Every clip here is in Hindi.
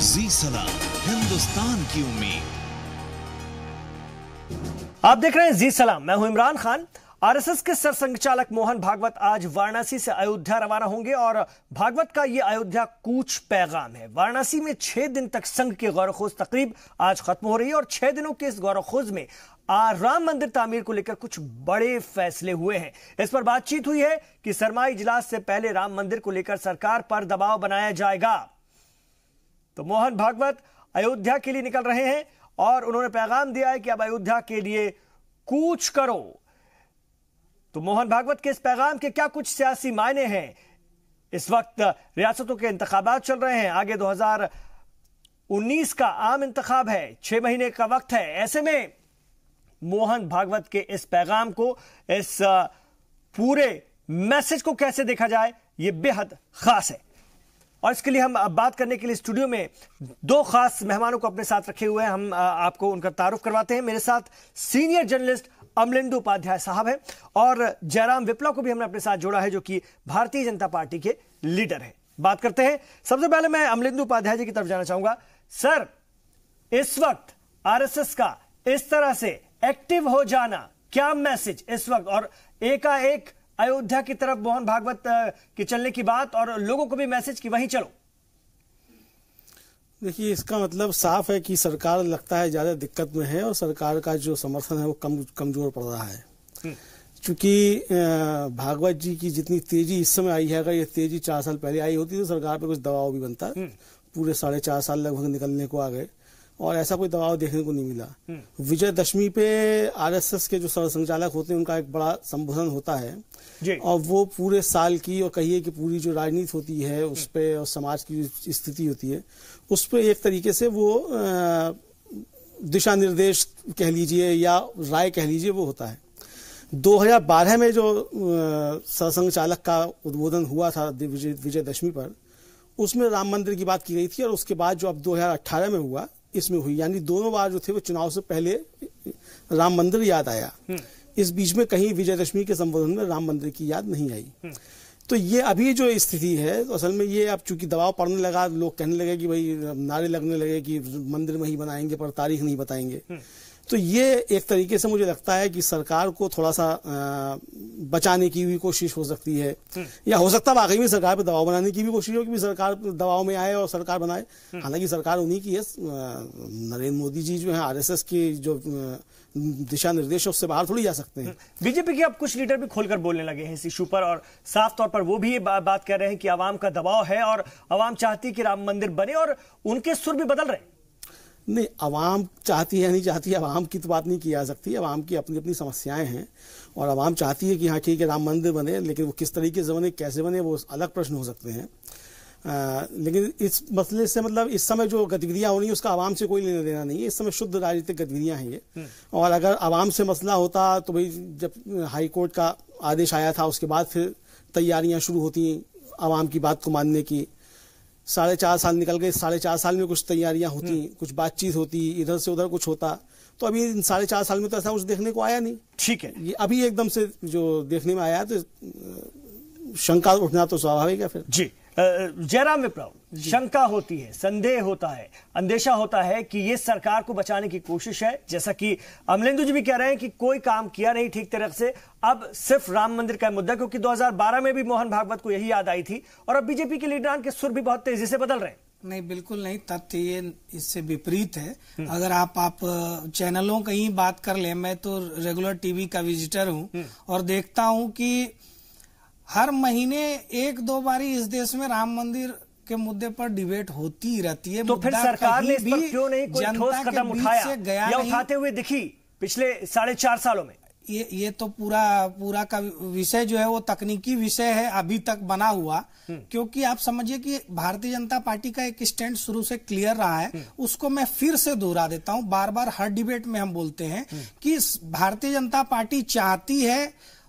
जी सलाम हिंदुस्तान की उम्मीद आप देख रहे हैं जी सलाम मैं हूं इमरान खान आरएसएस के सरसंघचालक मोहन भागवत आज वाराणसी से अयोध्या रवाना होंगे और भागवत का ये अयोध्या कूच पैगाम है वाराणसी में छह दिन तक संघ की गौरखोज तकरीब आज खत्म हो रही है और छह दिनों के इस गौरखोज में आ, राम मंदिर तामीर को लेकर कुछ बड़े फैसले हुए हैं इस पर बातचीत हुई है कि सरमाई इजलास से पहले राम मंदिर को लेकर सरकार पर दबाव बनाया जाएगा तो मोहन भागवत अयोध्या के लिए निकल रहे हैं और उन्होंने पैगाम दिया है कि अब अयोध्या के लिए कूच करो तो मोहन भागवत के इस पैगाम के क्या कुछ सियासी मायने हैं इस वक्त रियासतों के इंतबात चल रहे हैं आगे 2019 का आम इंतखाब है छह महीने का वक्त है ऐसे में मोहन भागवत के इस पैगाम को इस पूरे मैसेज को कैसे देखा जाए यह बेहद खास है और इसके लिए हम बात करने के लिए स्टूडियो में दो खास मेहमानों को अपने साथ रखे हुए हैं हम आपको उनका तारुफ करवाते हैं मेरे साथ सीनियर जर्नलिस्ट अमलिंदु उपाध्याय साहब हैं और जयराम विप्लव को भी हमने अपने साथ जोड़ा है जो कि भारतीय जनता पार्टी के लीडर हैं बात करते हैं सबसे पहले मैं अमलिंदु उपाध्याय जी की तरफ जाना चाहूंगा सर इस वक्त आर का इस तरह से एक्टिव हो जाना क्या मैसेज इस वक्त और एकाएक अयोध्या की तरफ मोहन भागवत के चलने की बात और लोगों को भी मैसेज की वहीं चलो देखिए इसका मतलब साफ है कि सरकार लगता है ज्यादा दिक्कत में है और सरकार का जो समर्थन है वो कम कमजोर पड़ रहा है हम्म। चूंकि भागवत जी की जितनी तेजी इस समय आई है अगर ये तेजी चार साल पहले आई होती तो सरकार पर कुछ दबाव भी बनता हम्म। पूरे साढ़े चार साल लगभग निकलने को आ गए और ऐसा कोई दबाव देखने को नहीं मिला हम्म। विजयदशमी पे आरएसएस के जो सरसंचालक होते हैं उनका एक बड़ा संबोधन होता है और वो पूरे साल की और कहिए कि पूरी जो राजनीति होती है हम्म। उस पर और समाज की स्थिति होती है उस पर एक तरीके से वो दिशा निर्देश कह लीजिए या राय कह लीजिए वो होता है 2012 में जो सरसंघ चालक का उद्बोधन हुआ था विजयदशमी पर उसमें राम मंदिर की बात की गई थी और उसके बाद जो अब 2018 में हुआ इसमें हुई यानी दोनों बार जो थे वो चुनाव से पहले राम मंदिर याद आया हम्म। इस बीच में कहीं विजयदशमी के संबोधन में राम मंदिर की याद नहीं आई हम्म। तो ये अभी जो स्थिति है तो असल में ये अब चूंकि दबाव पड़ने लगा लोग कहने लगे कि भाई नारे लगने लगे कि मंदिर में ही बनाएंगे पर तारीख नहीं बताएंगे हम्म। तो ये एक तरीके से मुझे लगता है कि सरकार को थोड़ा सा बचाने की भी कोशिश हो सकती है हम्म। या हो सकता है वाकई में सरकार पर दबाव बनाने की भी कोशिश हो कि सरकार दबाव में आए और सरकार बनाए हम्म। हालांकि सरकार उन्हीं की है नरेंद्र मोदी जी जो है आरएसएस की जो दिशा निर्देश उससे बाहर थोड़ी जा सकते हैं हम्म। बीजेपी के अब कुछ लीडर भी खोलकर बोलने लगे हैं इस इशू पर और साफ तौर पर वो भी ये बात कर रहे हैं कि आवाम का दबाव है और आवाम चाहती है कि राम मंदिर बने और उनके सुर भी बदल रहे हैं नहीं आवाम चाहती है नहीं चाहती है आवाम की तो बात नहीं की जा सकती आवाम की अपनी अपनी समस्याएं हैं और आवाम चाहती है कि हाँ ठीक है राम मंदिर बने लेकिन वो किस तरीके से बने कैसे बने वो अलग प्रश्न हो सकते हैं आ, लेकिन इस मसले से मतलब इस समय जो गतिविधियां हो रही है उसका आवाम से कोई लेना देना नहीं है इस समय शुद्ध राजनीतिक गतिविधियां हैं ये हम्म। और अगर आवाम से मसला होता तो भाई जब हाई कोर्ट का आदेश आया था उसके बाद फिर तैयारियां शुरू होती आवाम की बात को मानने की साढ़े चार साल निकल गए साढ़े चार साल में कुछ तैयारियां होती हम्म। कुछ बातचीत होती इधर से उधर कुछ होता तो अभी इन साढ़े चार साल में तो ऐसा कुछ देखने को आया नहीं ठीक है ये अभी एकदम से जो देखने में आया तो शंका उठना तो स्वाभाविक है फिर जी जयराम विप्लव शंका होती है संदेह होता है अंदेशा होता है कि ये सरकार को बचाने की कोशिश है जैसा कि अमलेंदु जी भी कह रहे हैं कि कोई काम किया नहीं ठीक तरह से अब सिर्फ राम मंदिर का मुद्दा क्योंकि 2012 में भी मोहन भागवत को यही याद आई थी और अब बीजेपी के लीडरान के सुर भी बहुत तेजी से बदल रहे हैं नहीं बिल्कुल नहीं तथ्य ये इससे विपरीत है हम्म। अगर आप आप चैनलों का ही बात कर ले मैं तो रेगुलर टीवी का विजिटर हूँ हम्म। और देखता हूँ कि हर महीने एक दो बारी इस देश में राम मंदिर के मुद्दे पर डिबेट होती रहती है तो फिर सरकार ने भी क्यों नहीं कोई ठोस कदम उठाया गया या उठाते हुए दिखी पिछले साढ़े चार सालों में ये ये तो पूरा पूरा का विषय जो है वो तकनीकी विषय है अभी तक बना हुआ हम्म। क्योंकि आप समझिए कि भारतीय जनता पार्टी का एक स्टैंड शुरू से क्लियर रहा है हम्म। उसको मैं फिर से दोहरा देता हूं बार बार हर डिबेट में हम बोलते हैं हम्म। कि भारतीय जनता पार्टी चाहती है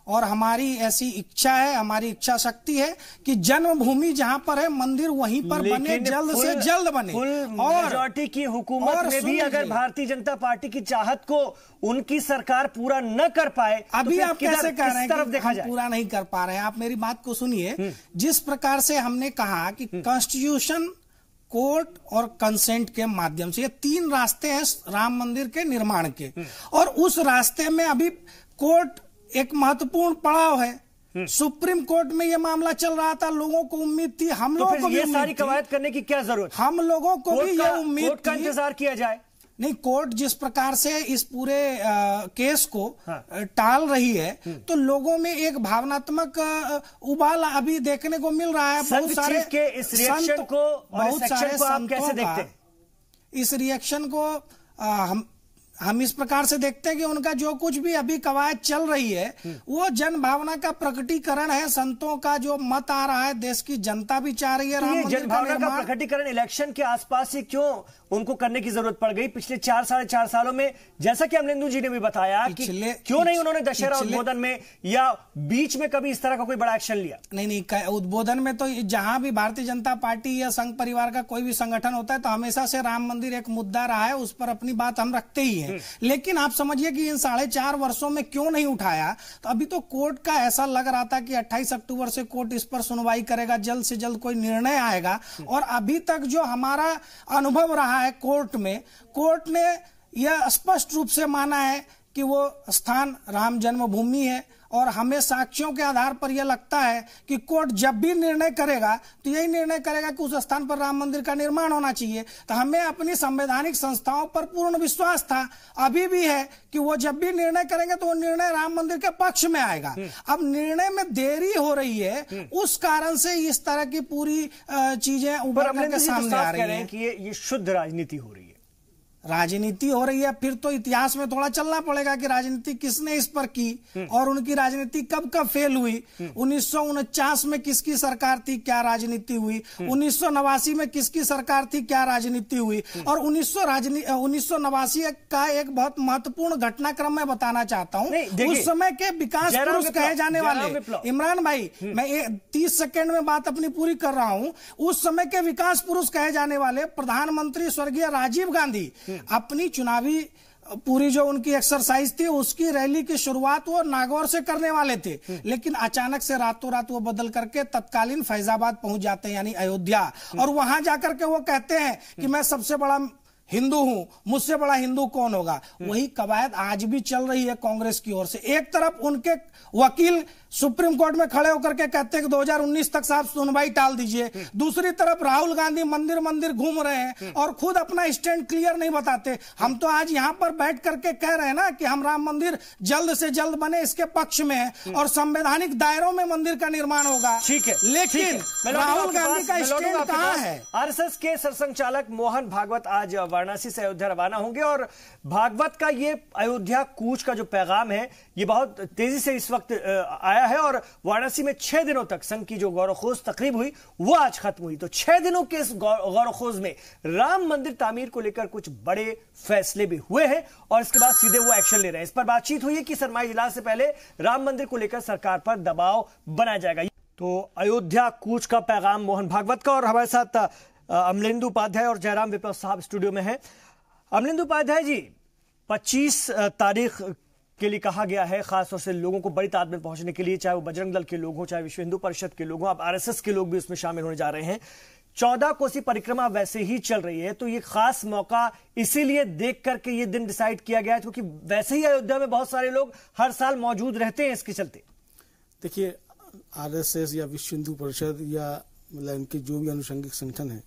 और हमारी ऐसी इच्छा है हमारी इच्छा शक्ति है कि जन्मभूमि जहां पर है मंदिर वहीं पर बने जल्द से जल्द बने और मेजोरिटी की हुकूमत और में भी अगर भारतीय जनता पार्टी की चाहत को उनकी सरकार पूरा न कर पाए तो अभी तो आप कैसे कह रहे हैं देखा जाए पूरा नहीं कर पा रहे हैं आप मेरी बात को सुनिए हम्म। जिस प्रकार से हमने कहा कि कॉन्स्टिट्यूशन हम्म। कोर्ट और कंसेंट के माध्यम से ये तीन रास्ते हैं राम मंदिर के निर्माण के हम्म। और उस रास्ते में अभी कोर्ट एक महत्वपूर्ण पड़ाव है हम्म। सुप्रीम कोर्ट में ये मामला चल रहा था लोगों को उम्मीद थी हम तो लोगों को ये सारी कवायद करने की क्या जरूरत हम लोगों को भी ये उम्मीद का इंतजार किया जाए नहीं कोर्ट जिस प्रकार से इस पूरे आ, केस को हाँ। टाल रही है हम्म। तो लोगों में एक भावनात्मक उबाल अभी देखने को मिल रहा है बहुत सारे के इस रिएक्शन को बहुत सारे को आप कैसे देखते हैं इस रिएक्शन को आ, हम हम इस प्रकार से देखते हैं कि उनका जो कुछ भी अभी कवायद चल रही है वो जन भावना का प्रकटीकरण है संतों का जो मत आ रहा है देश की जनता भी चाह रही है तो जन भावना का, का प्रकटीकरण इलेक्शन के आसपास ही क्यों उनको करने की जरूरत पड़ गई पिछले चार साढ़े चार सालों में जैसा कि अमरिंदु जी ने भी बताया कि क्यों नहीं उन्होंने दशहरा उद्बोधन में या बीच में कभी इस तरह का कोई बड़ा एक्शन लिया नहीं नहीं उद्बोधन में तो जहां भी भारतीय जनता पार्टी या संघ परिवार का कोई भी संगठन होता है तो हमेशा से राम मंदिर एक मुद्दा रहा है उस पर अपनी बात हम रखते ही है हैं हम्म। लेकिन आप समझिए कि इन साढ़े चार वर्षो में क्यों नहीं उठाया तो अभी तो कोर्ट का ऐसा लग रहा था कि अट्ठाईस अक्टूबर से कोर्ट इस पर सुनवाई करेगा जल्द से जल्द कोई निर्णय आएगा हम्म। और अभी तक जो हमारा अनुभव रहा है कोर्ट में कोर्ट ने यह स्पष्ट रूप से माना है कि वो स्थान राम जन्मभूमि है और हमें साक्षियों के आधार पर यह लगता है कि कोर्ट जब भी निर्णय करेगा तो यही निर्णय करेगा कि उस स्थान पर राम मंदिर का निर्माण होना चाहिए तो हमें अपनी संवैधानिक संस्थाओं पर पूर्ण विश्वास था अभी भी है कि वो जब भी निर्णय करेंगे तो वो निर्णय राम मंदिर के पक्ष में आएगा हम्म। अब निर्णय में देरी हो रही है हम्म। उस कारण से इस तरह की पूरी चीजें उभर करके तो तो सामने आ रही है कि ये शुद्ध राजनीति हो रही है राजनीति हो रही है फिर तो इतिहास में थोड़ा चलना पड़ेगा कि राजनीति किसने इस पर की और उनकी राजनीति कब कब फेल हुई उन्नीस में किसकी सरकार थी क्या राजनीति हुई उन्नीस में किसकी सरकार थी क्या राजनीति हुई और उन्नीस सौ उन्नीस का एक बहुत महत्वपूर्ण घटनाक्रम मैं बताना चाहता हूँ उस समय के विकास पुरुष कहे जाने वाले इमरान भाई हम्म। मैं तीस सेकेंड में बात अपनी पूरी कर रहा हूँ उस समय के विकास पुरुष कहे जाने वाले प्रधानमंत्री स्वर्गीय राजीव गांधी हम्म। अपनी चुनावी पूरी जो उनकी एक्सरसाइज थी उसकी रैली की शुरुआत वो नागौर से करने वाले थे लेकिन अचानक से रातों रात वो बदल करके तत्कालीन फैजाबाद पहुंच जाते हैं यानी अयोध्या और वहां जाकर के वो कहते हैं कि मैं सबसे बड़ा हिंदू हूं मुझसे बड़ा हिंदू कौन होगा वही कवायद आज भी चल रही है कांग्रेस की ओर से एक तरफ उनके वकील सुप्रीम कोर्ट में खड़े होकर के कहते हैं कि 2019 तक साहब सुनवाई टाल दीजिए हम्म। दूसरी तरफ राहुल गांधी मंदिर मंदिर घूम रहे हैं हम्म। और खुद अपना स्टैंड क्लियर नहीं बताते हम तो आज यहाँ पर बैठ करके कह रहे हैं ना कि हम राम मंदिर जल्द से जल्द बने इसके पक्ष में है हम्म। और संवैधानिक दायरों में मंदिर का निर्माण होगा ठीक है लेकिन राहुल गांधी का स्टैंड कहाँ है आर के सरसंचालक मोहन भागवत आज वाराणसी से अयोध्या रवाना होंगे और भागवत का ये अयोध्या कूच का जो पैगाम है ये बहुत तेजी से इस वक्त आया है और वाराणसी में छह दिनों तक संघ की जो गौरखोज तकरीब हुई वो आज खत्म हुई तो छह दिनों के इस गौरखोज में राम मंदिर तामीर को लेकर कुछ बड़े फैसले भी हुए हैं और इसके बाद सीधे वो एक्शन ले रहे हैं इस पर बातचीत हुई है कि सरमाई इजलास से पहले राम मंदिर को लेकर सरकार पर दबाव बनाया जाएगा तो अयोध्या कूच का पैगाम मोहन भागवत का और हमारे साथ अमलेंदु उपाध्याय और जयराम विप्लव साहब स्टूडियो में हैं अमलिंद उपाध्याय जी 25 तारीख के लिए कहा गया है खासतौर से लोगों को बड़ी तादाद में पहुंचने के लिए चाहे वो बजरंग दल के लोग हों चाहे विश्व हिंदू परिषद के लोग हों अब आरएसएस के लोग भी उसमें शामिल होने जा रहे हैं चौदह कोसी परिक्रमा वैसे ही चल रही है तो ये खास मौका इसीलिए देख करके ये दिन डिसाइड किया गया है क्योंकि वैसे ही अयोध्या में बहुत सारे लोग हर साल मौजूद रहते हैं इसके चलते देखिए आरएसएस या विश्व हिंदू परिषद या मतलब इनके जो भी अनुषंगिक संगठन है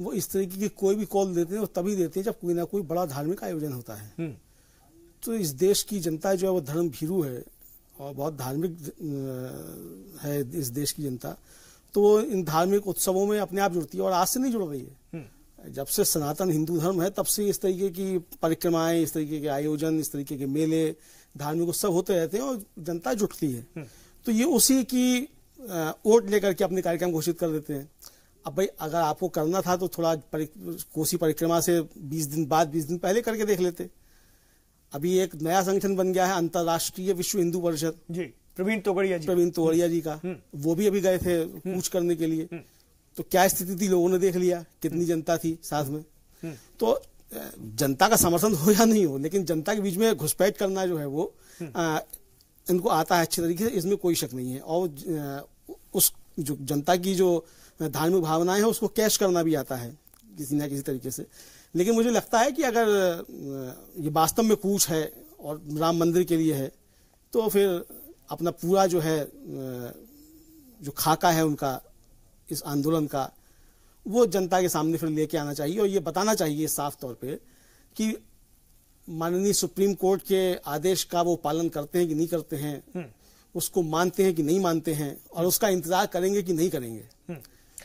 वो इस तरीके की कोई भी कॉल देते हैं वो तभी देते हैं जब कोई ना कोई बड़ा धार्मिक आयोजन होता है हम्म। तो इस देश की जनता जो है वो धर्म भीरू है और बहुत धार्मिक है इस देश की जनता तो वो इन धार्मिक उत्सवों में अपने आप जुड़ती है और आज से नहीं जुड़ रही है हम्म। जब से सनातन हिंदू धर्म है तब से इस तरीके की परिक्रमाएं इस तरीके के आयोजन इस तरीके के मेले धार्मिक उत्सव होते रहते हैं और जनता जुटती है हम्म। तो ये उसी की वोट लेकर के अपने कार्यक्रम घोषित कर देते हैं अब भाई अगर आपको करना था तो थोड़ा परिक, कोसी परिक्रमा से 20 दिन बाद 20 दिन पहले करके देख लेते अभी एक नया संगठन बन गया है अंतर्राष्ट्रीय विश्व हिंदू परिषद जी प्रवीण तोगड़िया जी प्रवीण तोगड़िया जी का हम्म, हम्म। वो भी अभी गए थे हम्म। कूच करने के लिए तो क्या स्थिति थी लोगों ने देख लिया कितनी जनता थी साथ में तो जनता का समर्थन हो या नहीं हो लेकिन जनता के बीच में घुसपैठ करना जो है वो आ, इनको आता है अच्छे तरीके से इसमें कोई शक नहीं है और उस जो जनता की जो धार्मिक भावनाएं हैं उसको कैश करना भी आता है किसी ना किसी तरीके से लेकिन मुझे लगता है कि अगर ये वास्तव में कूच है और राम मंदिर के लिए है तो फिर अपना पूरा जो है जो खाका है उनका इस आंदोलन का वो जनता के सामने फिर लेके आना चाहिए और ये बताना चाहिए साफ तौर पे कि माननीय सुप्रीम कोर्ट के आदेश का वो पालन करते हैं कि नहीं करते हैं हम्म। उसको मानते हैं कि नहीं मानते हैं और उसका इंतजार करेंगे कि नहीं करेंगे हम्म।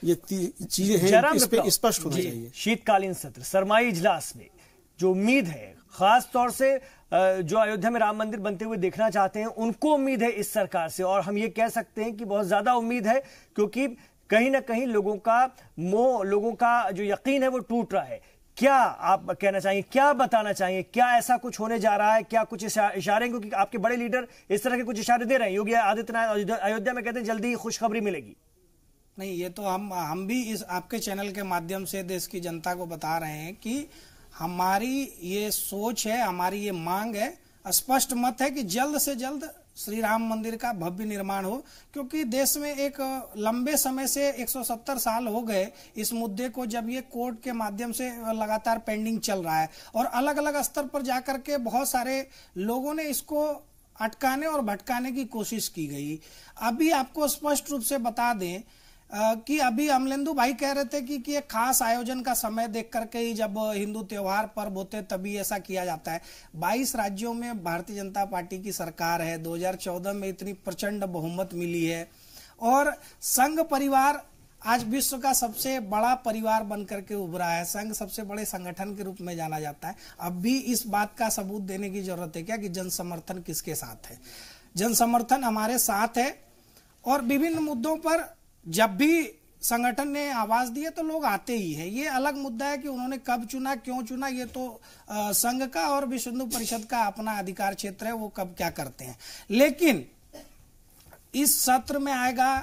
ये चीजें हैं इस पे स्पष्ट होना चाहिए शीतकालीन सत्र सरमाई इजलास में जो उम्मीद है खास तौर से जो अयोध्या में राम मंदिर बनते हुए देखना चाहते हैं उनको उम्मीद है इस सरकार से और हम ये कह सकते हैं कि बहुत ज्यादा उम्मीद है क्योंकि कहीं ना कहीं लोगों का मोह लोगों का जो यकीन है वो टूट रहा है क्या आप कहना चाहिए क्या बताना चाहिए क्या ऐसा कुछ होने जा रहा है क्या कुछ इशारे क्योंकि आपके बड़े लीडर इस तरह के कुछ इशारे दे रहे हैं योगी आदित्यनाथ अयोध्या में कहते हैं जल्दी ही खुशखबरी मिलेगी नहीं ये तो हम हम भी इस आपके चैनल के माध्यम से देश की जनता को बता रहे हैं कि हमारी ये सोच है हमारी ये मांग है स्पष्ट मत है कि जल्द से जल्द श्री राम मंदिर का भव्य निर्माण हो क्योंकि देश में एक लंबे समय से 170 साल हो गए इस मुद्दे को जब ये कोर्ट के माध्यम से लगातार पेंडिंग चल रहा है और अलग अलग स्तर पर जाकर के बहुत सारे लोगों ने इसको अटकाने और भटकाने की कोशिश की गई अभी आपको स्पष्ट रूप से बता दें कि अभी अमलेंदु भाई कह रहे थे कि, कि एक खास आयोजन का समय देख करके ही जब हिंदू त्योहार पर्व होते तभी ऐसा किया जाता है 22 राज्यों में भारतीय जनता पार्टी की सरकार है 2014 में इतनी प्रचंड बहुमत मिली है और संघ परिवार आज विश्व का सबसे बड़ा परिवार बनकर के उभरा है संघ सबसे बड़े संगठन के रूप में जाना जाता है अब भी इस बात का सबूत देने की जरूरत है क्या कि जन समर्थन किसके साथ है जन समर्थन हमारे साथ है और विभिन्न मुद्दों पर जब भी संगठन ने आवाज दी है तो लोग आते ही है ये अलग मुद्दा है कि उन्होंने कब चुना क्यों चुना ये तो संघ का और विश्व हिंदू परिषद का अपना अधिकार क्षेत्र है वो कब क्या करते हैं लेकिन इस सत्र में आएगा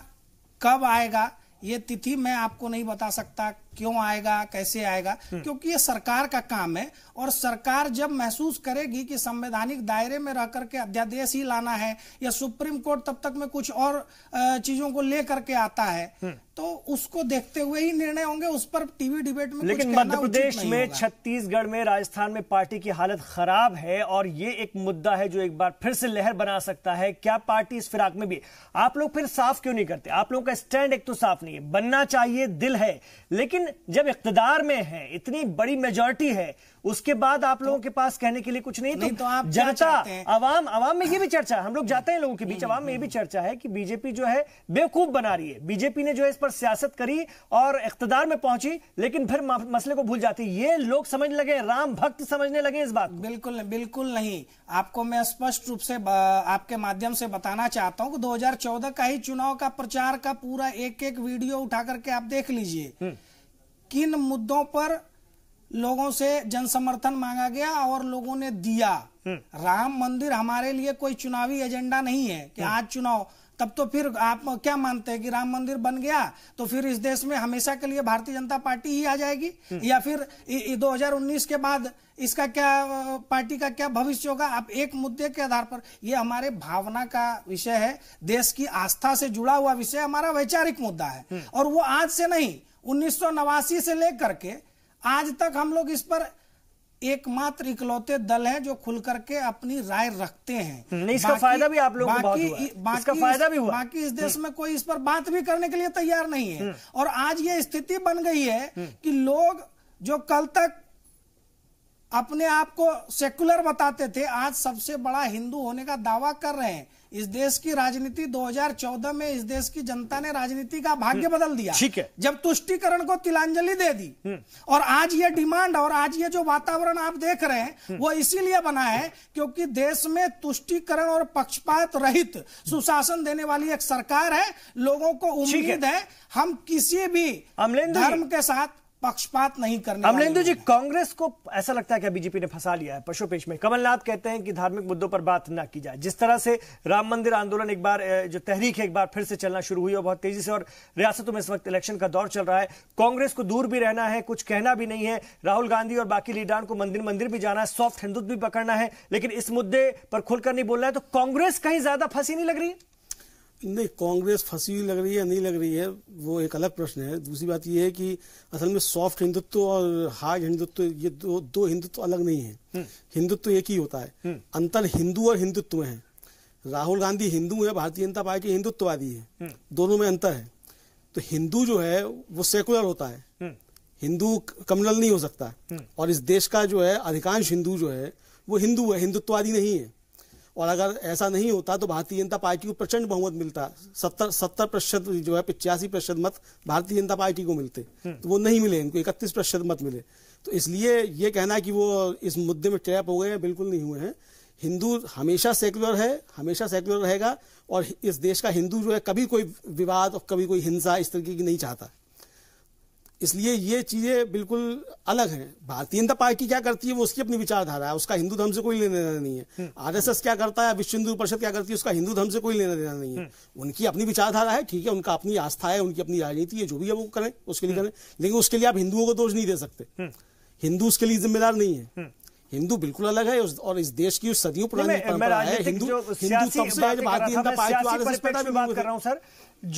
कब आएगा ये तिथि मैं आपको नहीं बता सकता क्यों आएगा कैसे आएगा हम्म। क्योंकि ये सरकार का काम है और सरकार जब महसूस करेगी कि संवैधानिक दायरे में रह करके अध्यादेश ही लाना है या सुप्रीम कोर्ट तब तक में कुछ और चीजों को लेकर के आता है हम्म। तो उसको देखते हुए ही निर्णय होंगे उस पर टीवी डिबेट में लेकिन मध्य प्रदेश में छत्तीसगढ़ में राजस्थान में पार्टी की हालत खराब है और ये एक मुद्दा है जो एक बार फिर से लहर बना सकता है क्या पार्टी इस फिराक में भी आप लोग फिर साफ क्यों नहीं करते आप लोगों का स्टैंड एक तो साफ नहीं है बनना चाहिए दिल है लेकिन जब इकतदार में है इतनी बड़ी मेजोरिटी है उसके बाद आप लोगों के पास कहने के लिए कुछ नहीं, नहीं तो, तो आप जनता आवाम आवाम में ये भी चर्चा हम लोग जाते हैं लोगों के बीच आवाम में ये भी चर्चा है कि बीजेपी जो है बेवकूफ बना रही है बीजेपी ने जो है इस पर सियासत करी और इकतदार में पहुंची लेकिन फिर मसले को भूल जाती ये लोग समझ लगे राम भक्त समझने लगे इस बात बिल्कुल बिल्कुल नहीं आपको मैं स्पष्ट रूप से आपके माध्यम से बताना चाहता हूँ दो हजार का ही चुनाव का प्रचार का पूरा एक एक वीडियो उठा करके आप देख लीजिए हम्म। किन मुद्दों पर लोगों से जन समर्थन मांगा गया और लोगों ने दिया हम्म। राम मंदिर हमारे लिए कोई चुनावी एजेंडा नहीं है कि हम्म। आज चुनाव तब तो फिर आप क्या मानते हैं कि राम मंदिर बन गया तो फिर इस देश में हमेशा के लिए भारतीय जनता पार्टी ही आ जाएगी हम्म। या फिर 2019 के बाद इसका क्या पार्टी का क्या भविष्य होगा आप एक मुद्दे के आधार पर ये हमारे भावना का विषय है देश की आस्था से जुड़ा हुआ विषय हमारा वैचारिक मुद्दा है और वो आज से नहीं उन्नीस से लेकर के आज तक हम लोग इस पर एकमात्र इकलौते दल हैं जो खुल करके अपनी राय रखते हैं हम्म, इसका फायदा भी आप लोगों को बहुत हुआ बाकी इसका फायदा भी हुआ बाकी इस देश हम्म। में कोई इस पर बात भी करने के लिए तैयार नहीं है हम्म। और आज ये स्थिति बन गई है कि लोग जो कल तक अपने आप को सेकुलर बताते थे आज सबसे बड़ा हिंदू होने का दावा कर रहे हैं इस देश की राजनीति 2014 में इस देश की जनता ने राजनीति का भाग्य हम्म, बदल दिया ठीक है जब तुष्टिकरण को तिलांजलि दे दी हम्म। और आज ये डिमांड और आज ये जो वातावरण आप देख रहे हैं हम्म। वो इसीलिए बना है क्योंकि देश में तुष्टिकरण और पक्षपात रहित सुशासन देने वाली एक सरकार है लोगों को उम्मीद है हम किसी भी धर्म के साथ पक्षपात नहीं करने अमलेंदु जी कांग्रेस को ऐसा लगता है कि बीजेपी ने फंसा लिया है पशुपेश में कमलनाथ कहते हैं कि धार्मिक मुद्दों पर बात ना की जाए जिस तरह से राम मंदिर आंदोलन एक बार जो तहरीक है एक बार फिर से चलना शुरू हुई और बहुत तेजी से और रियासतों में इस वक्त इलेक्शन का दौर चल रहा है कांग्रेस को दूर भी रहना है कुछ कहना भी नहीं है राहुल गांधी और बाकी लीडरान को मंदिर मंदिर भी जाना है सॉफ्ट हिंदुत्व भी पकड़ना है लेकिन इस मुद्दे पर खुलकर नहीं बोलना है तो कांग्रेस कहीं ज्यादा फंसी नहीं लग रही है नहीं कांग्रेस फंसी हुई लग रही है नहीं लग रही है वो एक अलग प्रश्न है दूसरी बात यह है कि असल में सॉफ्ट हिंदुत्व और हार्ड हिंदुत्व ये दो दो हिंदुत्व अलग नहीं है हम्म। हिंदुत्व एक ही होता है हम्म। अंतर हिंदू और हिंदुत्व है राहुल गांधी हिंदू है भारतीय जनता पार्टी हिंदुत्ववादी है हम्म। दोनों में अंतर है तो हिंदू जो है वो सेकुलर होता है हिंदू कम्युनल नहीं हो सकता और इस देश का जो है अधिकांश हिंदू जो है वो हिंदू है हिंदुत्ववादी नहीं है और अगर ऐसा नहीं होता तो भारतीय जनता पार्टी को प्रचंड बहुमत मिलता सत्तर सत्तर प्रतिशत जो है पिचासी प्रतिशत मत भारतीय जनता पार्टी को मिलते हम्म। तो वो नहीं मिले इनको इकतीस प्रतिशत मत मिले तो इसलिए ये कहना कि वो इस मुद्दे में ट्रैप हो गए हैं बिल्कुल नहीं हुए हैं हिंदू हमेशा सेक्युलर है हमेशा सेक्युलर रहेगा और इस देश का हिंदू जो है कभी कोई विवाद और कभी कोई हिंसा इस तरीके की नहीं चाहता इसलिए ये चीजें बिल्कुल अलग हैं भारतीय जनता पार्टी क्या करती है वो उसकी अपनी विचारधारा है उसका हिंदू धर्म से कोई लेना देना नहीं है हम्म। आरएसएस क्या करता है विश्व हिंदू परिषद क्या करती है उसका हिंदू धर्म से कोई लेना देना नहीं है हम्म। उनकी अपनी विचारधारा है ठीक है उनका अपनी आस्था है उनकी अपनी राजनीति है जो भी है वो करें उसके लिए हम्म। करें लेकिन उसके लिए आप हिंदुओं को दोष नहीं दे सकते हिंदू उसके लिए जिम्मेदार नहीं है हिंदू बिल्कुल अलग है और इस देश की उस सदियों पुरानी परंपरा है हिंदू हिंदू तब से भारतीय जनता पार्टी वाले से पता भी बात कर रहा हूं सर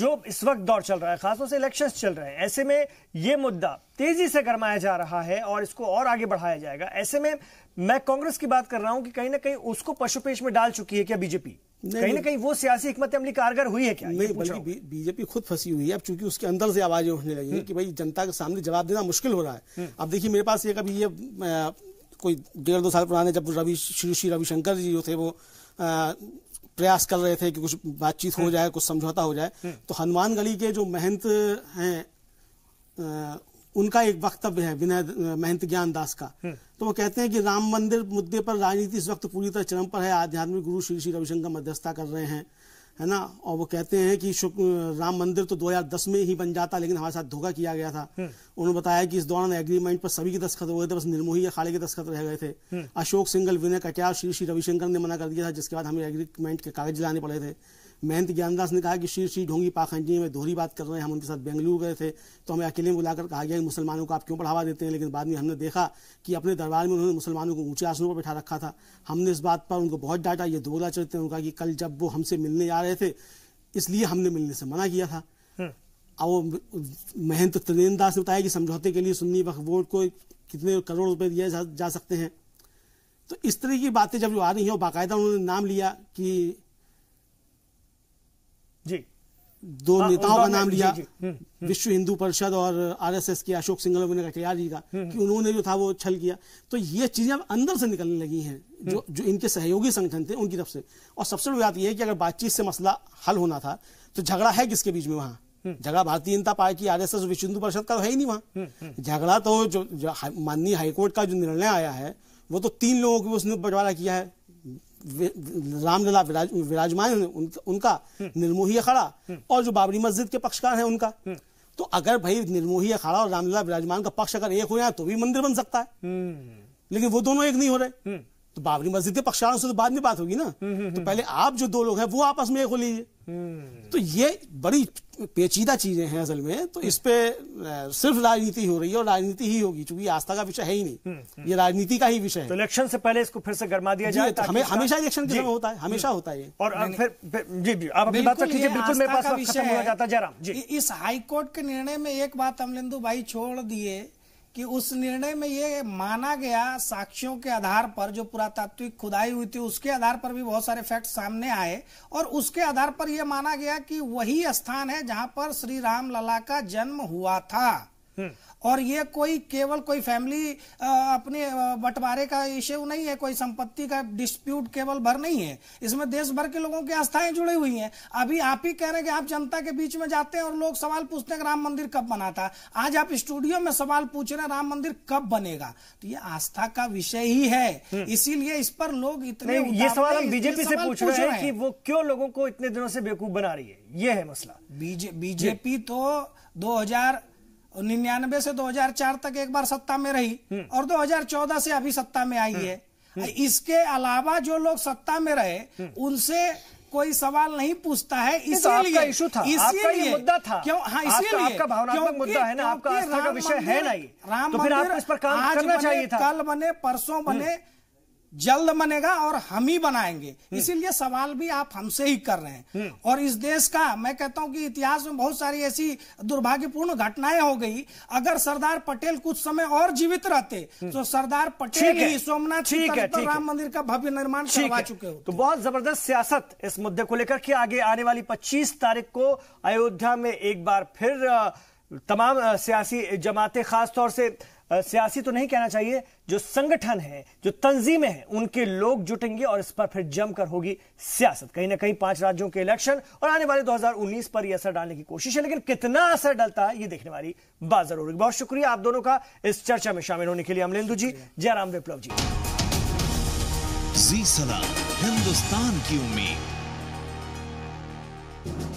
जो इस वक्त दौर चल रहा है खासतौर से इलेक्शंस चल रहे हैं ऐसे में ये मुद्दा तेजी से गरमाया जा रहा है और इसको और आगे बढ़ाया जाएगा ऐसे में मैं कांग्रेस की बात कर रहा हूं कि कहीं ना कहीं उसको पशुपेश में डाल चुकी है क्या बीजेपी कहीं ना कहीं वो सियासी हमत अमली कारगर हुई है क्या नहीं बल्कि बीजेपी खुद फंसी हुई है अब चूंकि उसके अंदर से आवाजें उठने लगी है हम्म। कि भाई जनता के सामने जवाब देना मुश्किल हो रहा है हम्म। अब देखिए मेरे पास एक अभी ये कोई डेढ़ दो साल पुराने जब रवि श्री श्री रविशंकर जी जो थे वो आ, प्रयास कर रहे थे कि कुछ बातचीत हो हम्म। जाए कुछ समझौता हो जाए हम्म। तो हनुमान गली के जो महंत हैं उनका एक वक्तव्य है विनय महंत ज्ञान दास का हम्म। तो वो कहते हैं कि राम मंदिर मुद्दे पर राजनीति इस वक्त पूरी तरह चरम पर है आध्यात्मिक गुरु श्री श्री रविशंकर मध्यस्थता कर रहे हैं है ना और वो कहते हैं कि राम मंदिर तो 2010 में ही बन जाता लेकिन हमारे साथ धोखा किया गया था हम्म। उन्होंने बताया कि इस दौरान एग्रीमेंट पर सभी के दस्खत हो गए थे बस निर्मोही या खाड़े के दस्खत रह गए थे हम्म। अशोक सिंगल विनय कटिया श्री श्री रविशंकर ने मना कर दिया था जिसके बाद हमें एग्रीमेंट के कागज लाने पड़े थे महंत ज्ञानदास ने कहा कि श्री श्री ढोंगी पाखंड जी में दोहरी बात कर रहे हैं हम उनके साथ बेंगलुरु गए थे तो हमें अकेले में बुलाकर कहा गया कि मुसलमानों को आप क्यों बढ़ावा देते हैं लेकिन बाद में हमने देखा कि अपने दरबार में उन्होंने मुसलमानों को ऊंचे आसनों पर बैठा रखा था हमने इस बात पर उनको बहुत डांटा ये दोगला चरित्र उनका कि कल जब वो हमसे मिलने आ रहे थे इसलिए हमने मिलने से मना किया था और हाँ। महंत त्रिनेन्द्र दास ने बताया कि समझौते के लिए सुन्नी वक्फ बोर्ड को कितने करोड़ रुपए दिए जा, जा सकते हैं तो इस तरह की बातें जब जो आ रही हैं और बाकायदा उन्होंने नाम लिया कि जी दो हाँ, नेताओं का नाम लिया हम्म, विश्व हिंदू परिषद और आरएसएस के अशोक सिंघल ने यार जी का हम्म, कि हम्म। उन्होंने जो था वो छल किया तो ये चीजें अब अंदर से निकलने लगी हैं जो जो इनके सहयोगी संगठन थे उनकी तरफ से और सबसे बड़ी बात यह है कि अगर बातचीत से मसला हल होना था तो झगड़ा है किसके बीच में वहां झगड़ा भारतीय जनता पार्टी आरएसएस विश्व हिंदू परिषद का तो है ही नहीं वहां झगड़ा तो जो, जो माननीय हाईकोर्ट का जो निर्णय आया है वो तो तीन लोगों को उसने बंटवारा किया है रामलला विराजमान है उनका निर्मोही अखाड़ा और जो बाबरी मस्जिद के पक्षकार है उनका तो अगर भाई निर्मोही अखाड़ा और रामलला विराजमान का पक्ष अगर एक हो जाए तो भी मंदिर बन सकता है हम्म। लेकिन वो दोनों एक नहीं हो रहे हम्म। तो बाबरी मस्जिद के पक्षकारों से तो बाद में बात होगी ना हम्म, हम्म, तो हम्म। पहले आप जो दो लोग हैं वो आपस में एक हो लीजिए तो ये बड़ी पेचीदा चीजें हैं असल में तो इस पे सिर्फ राजनीति हो रही है और राजनीति ही होगी क्योंकि आस्था का विषय है ही नहीं ये राजनीति का ही विषय तो है तो इलेक्शन से पहले इसको फिर से गरमा दिया जाए तो हमें, हमेशा इलेक्शन के समय होता है हमेशा होता है और फिर, जी जी आप अपनी बात रखिए बिल्कुल मेरे पास खत्म हो जाता है जयराम जी इस हाईकोर्ट के निर्णय में एक बात अमलिंदू भाई छोड़ दिए कि उस निर्णय में ये माना गया साक्ष्यों के आधार पर जो पुरातात्विक खुदाई हुई थी उसके आधार पर भी बहुत सारे फैक्ट सामने आए और उसके आधार पर यह माना गया कि वही स्थान है जहां पर श्री राम लला का जन्म हुआ था और ये कोई केवल कोई फैमिली अपने बंटवारे का इश्यू नहीं है कोई संपत्ति का डिस्प्यूट केवल भर नहीं है इसमें देश भर के लोगों की आस्थाएं जुड़ी हुई हैं अभी आप ही कह रहे हैं कि आप जनता के बीच में जाते हैं और लोग सवाल पूछते हैं राम मंदिर कब बना था आज आप स्टूडियो में सवाल पूछ रहे हैं राम मंदिर कब बनेगा तो ये आस्था का विषय ही है हम्म। इसीलिए इस पर लोग इतने ये सवाल हम बीजेपी से पूछ रहे हैं कि वो क्यों लोगों को इतने दिनों से बेवकूफ बना रही है ये है मसला बीजेपी तो 2000 और निन्यानबे से 2004 तक एक बार सत्ता में रही हम्म। और 2014 से अभी सत्ता में आई है हम्म। इसके अलावा जो लोग सत्ता में रहे हम्म। उनसे कोई सवाल नहीं पूछता है तो इसीलिए इशू था इसीलिए मुद्दा था क्यों हाँ इसीलिए आपका भावनात्मक मुद्दा है ना आपका आस्था का विषय है नहीं तो राम तो फिर आपको इस पर काम करना चाहिए था कल बने परसों बने जल्द बनेगा और हम ही बनाएंगे हम्म। इसीलिए सवाल भी आप हमसे ही कर रहे हैं हम्म। और इस देश का मैं कहता हूं कि इतिहास में बहुत सारी ऐसी दुर्भाग्यपूर्ण घटनाएं हो गई अगर सरदार पटेल कुछ समय और जीवित रहते हम्म। तो सरदार पटेल ही सोमनाथ तो राम मंदिर का भव्य निर्माण करवा चुके हो तो बहुत जबरदस्त सियासत इस मुद्दे को लेकर के आगे आने वाली पच्चीस तारीख को अयोध्या में एक बार फिर तमाम सियासी जमाते खासतौर से सियासी तो नहीं कहना चाहिए जो संगठन है जो तंजीमें हैं उनके लोग जुटेंगे और इस पर फिर जमकर होगी सियासत कहीं ना कहीं पांच राज्यों के इलेक्शन और आने वाले 2019 पर यह असर डालने की कोशिश है लेकिन कितना असर डालता है यह देखने वाली बात जरूरी बहुत शुक्रिया आप दोनों का इस चर्चा में शामिल होने के लिए अमलेंदु जी जयराम विप्लव जी जी सलाम हिंदुस्तान की उम्मीद